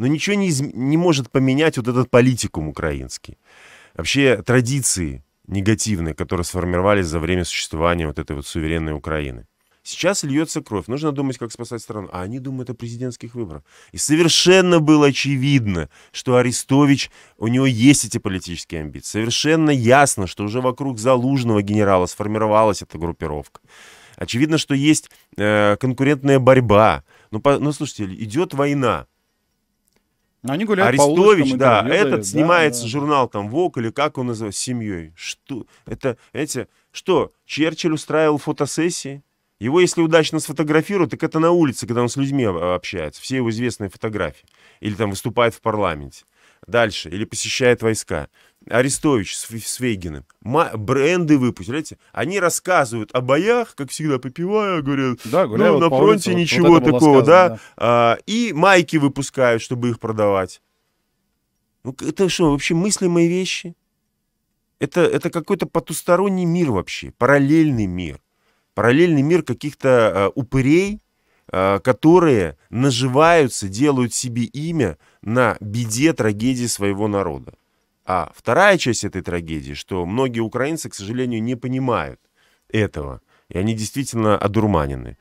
но ничего не, из... не может поменять вот этот политикум украинский. Вообще традиции негативные, которые сформировались за время существования вот этой вот суверенной Украины. Сейчас льется кровь, нужно думать, как спасать страну. А они думают о президентских выборах. И совершенно было очевидно, что Арестович, у него есть эти политические амбиции. Совершенно ясно, что уже вокруг залужного генерала сформировалась эта группировка. Очевидно, что есть э, конкурентная борьба. Но, ну, по, но ну, слушайте, идет война. Они гуляют Арестович, по да, бегают, этот да, снимается да. журнал там Вок или как он называется, семьей. Что? Это, эти, что, Черчилль устраивал фотосессии? Его, если удачно сфотографируют, так это на улице, когда он с людьми а, общается. Все его известные фотографии. Или там выступает в парламенте. Дальше. Или посещает войска. Арестович с, с Вейгиным. Ма- бренды выпустили. Понимаете? Они рассказывают о боях, как всегда, попивая, говорят, да, ну, вот на фронте улице, ничего вот такого, сказано, да. да. А, и майки выпускают, чтобы их продавать. Ну, это что, вообще мыслимые вещи? Это, это какой-то потусторонний мир вообще, параллельный мир. Параллельный мир каких-то а, упырей, а, которые наживаются, делают себе имя на беде, трагедии своего народа. А вторая часть этой трагедии, что многие украинцы, к сожалению, не понимают этого, и они действительно одурманены.